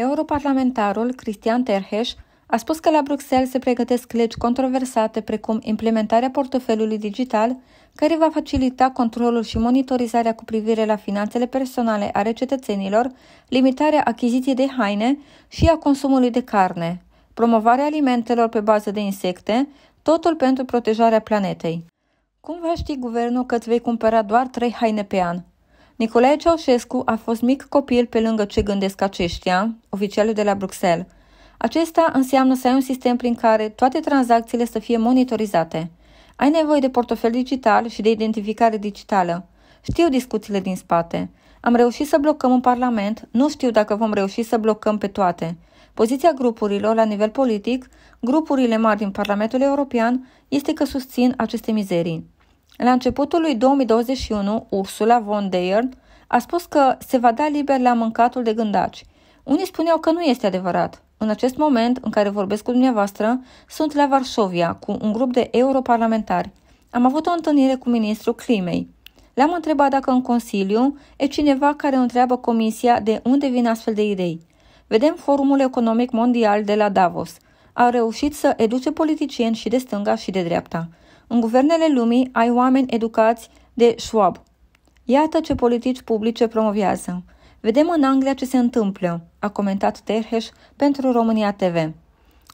Europarlamentarul Cristian Terheș a spus că la Bruxelles se pregătesc legi controversate precum implementarea portofelului digital, care va facilita controlul și monitorizarea cu privire la finanțele personale ale cetățenilor, limitarea achiziției de haine și a consumului de carne, promovarea alimentelor pe bază de insecte, totul pentru protejarea planetei. Cum va ști guvernul că îți vei cumpăra doar trei haine pe an? Nicolae Ceaușescu a fost mic copil pe lângă ce gândesc aceștia, oficialul de la Bruxelles. Acesta înseamnă să ai un sistem prin care toate tranzacțiile să fie monitorizate. Ai nevoie de portofel digital și de identificare digitală. Știu discuțiile din spate. Am reușit să blocăm un parlament, nu știu dacă vom reuși să blocăm pe toate. Poziția grupurilor la nivel politic, grupurile mari din Parlamentul European, este că susțin aceste mizerii. La începutul lui 2021, Ursula von der Leyen a spus că se va da liber la mâncatul de gândaci. Unii spuneau că nu este adevărat. În acest moment în care vorbesc cu dumneavoastră, sunt la Varsovia cu un grup de europarlamentari. Am avut o întâlnire cu ministrul climei. L-am întrebat dacă în Consiliu e cineva care întreabă Comisia de unde vin astfel de idei. Vedem Forumul Economic Mondial de la Davos. Au reușit să educe politicieni și de stânga și de dreapta. În guvernele lumii ai oameni educați de Schwab. Iată ce politici publice promovează. Vedem în Anglia ce se întâmplă, a comentat Terheș pentru România TV.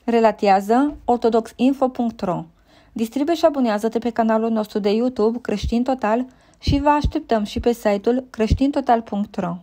Relatează ortodoxinfo.ro Distribuie și abonează-te pe canalul nostru de YouTube Creștin Total și vă așteptăm și pe site-ul creștintotal.ro